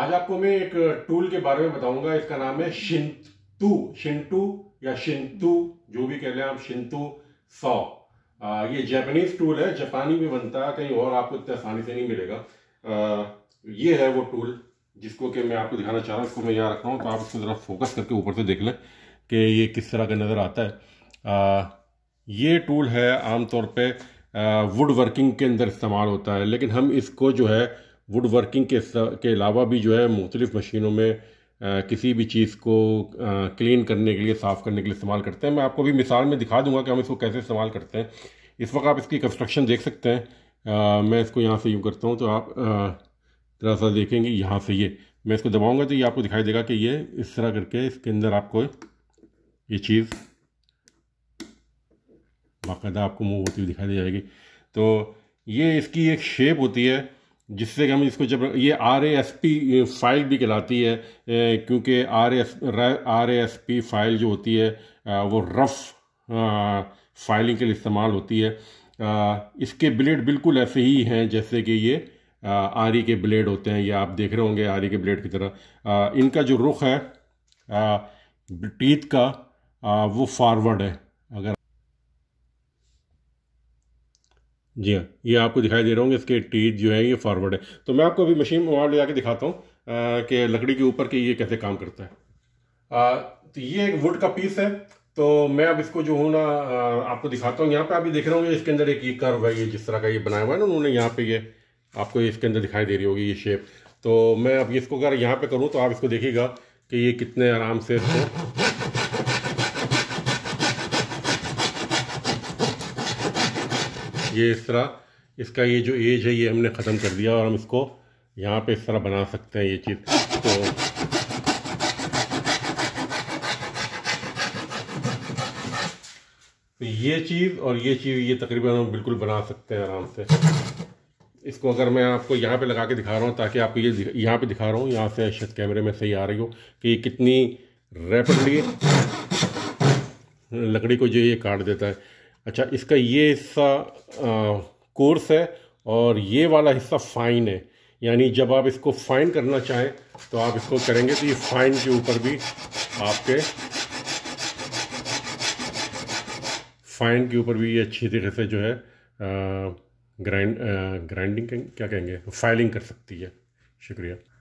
आज आपको मैं एक टूल के बारे में बताऊंगा इसका नाम है शिंतु शिंतु या शिंतु जो भी कह लें आप शिंतु सौ ये जापानीज टूल है जापानी में बनता है कहीं और आपको इतना आसानी से नहीं मिलेगा आ, ये है वो टूल जिसको कि मैं आपको दिखाना चाह रहा हूँ इसको मैं यहाँ रखता हूँ तो आप इसको ज़रा फोकस करके ऊपर से देख लें कि ये किस तरह का नज़र आता है आ, ये टूल है आमतौर पर वुड वर्किंग के अंदर इस्तेमाल होता है लेकिन हम इसको जो है वुड वर्किंग के के अलावा भी जो है मुख्तलिफ़ मशीनों में आ, किसी भी चीज़ को आ, क्लीन करने के लिए साफ़ करने के लिए इस्तेमाल करते हैं मैं आपको भी मिसाल में दिखा दूंगा कि हम इसको कैसे इस्तेमाल करते हैं इस वक्त आप इसकी कंस्ट्रक्शन देख सकते हैं आ, मैं इसको यहाँ से यूँ करता हूँ तो आप थोड़ा सा देखेंगे यहाँ से ये मैं इसको दबाऊँगा तो ये आपको दिखाई देगा कि ये इस तरह करके इसके अंदर आपको ये चीज़ बायदा आपको मूव होती हुई दिखाई दी जाएगी तो ये इसकी एक शेप होती है जिससे कि हम इसको जब ये आर एस पी फाइल भी कहलाती है क्योंकि R S R S P file जो होती है वो रफ़ फाइलिंग के लिए इस्तेमाल होती है इसके ब्लेड बिल्कुल ऐसे ही हैं जैसे कि ये आरी के ब्लेड होते हैं या आप देख रहे होंगे आरी के ब्लेड की तरह इनका जो रुख है टीथ का वो फॉरवर्ड है अगर जी हाँ ये आपको दिखाई दे रहा हूँ इसके टीथ जो है ये फॉरवर्ड है तो मैं आपको अभी मशीन वहाँ ले जाके दिखाता हूँ कि लकड़ी के ऊपर के ये कैसे काम करता है आ, तो ये एक वुड का पीस है तो मैं अब इसको जो हूँ ना आपको दिखाता हूँ यहाँ पे आप भी देख रहे होंगे इसके अंदर एक ये कर्व है ये जिस तरह का ये बनाया हुआ है ना उन्होंने यहाँ पे ये आपको इसके अंदर दिखाई दे रही होगी ये शेप तो मैं अब इसको अगर यहाँ पे करूँ तो आप इसको देखिएगा कि ये कितने आराम से इसको ये इस तरह इसका ये जो एज है ये हमने ख़त्म कर दिया और हम इसको यहाँ पे इस तरह बना सकते हैं ये चीज़ तो ये चीज़ और ये चीज़ ये तकरीबन हम बिल्कुल बना सकते हैं आराम से इसको अगर मैं आपको यहाँ पे लगा के दिखा रहा हूँ ताकि आपको ये यहाँ पे दिखा रहा हूँ यहाँ से शायद कैमरे में सही आ रही हो कि ये कितनी रैपिडली लकड़ी को जो ये काट देता है अच्छा इसका ये हिस्सा कोर्स है और ये वाला हिस्सा फाइन है यानी जब आप इसको फाइन करना चाहें तो आप इसको करेंगे तो ये फाइन के ऊपर भी आपके फाइन के ऊपर भी ये अच्छी तरीके से जो है ग्राइंड ग्राइंडिंग क्या कहेंगे फाइलिंग कर सकती है शुक्रिया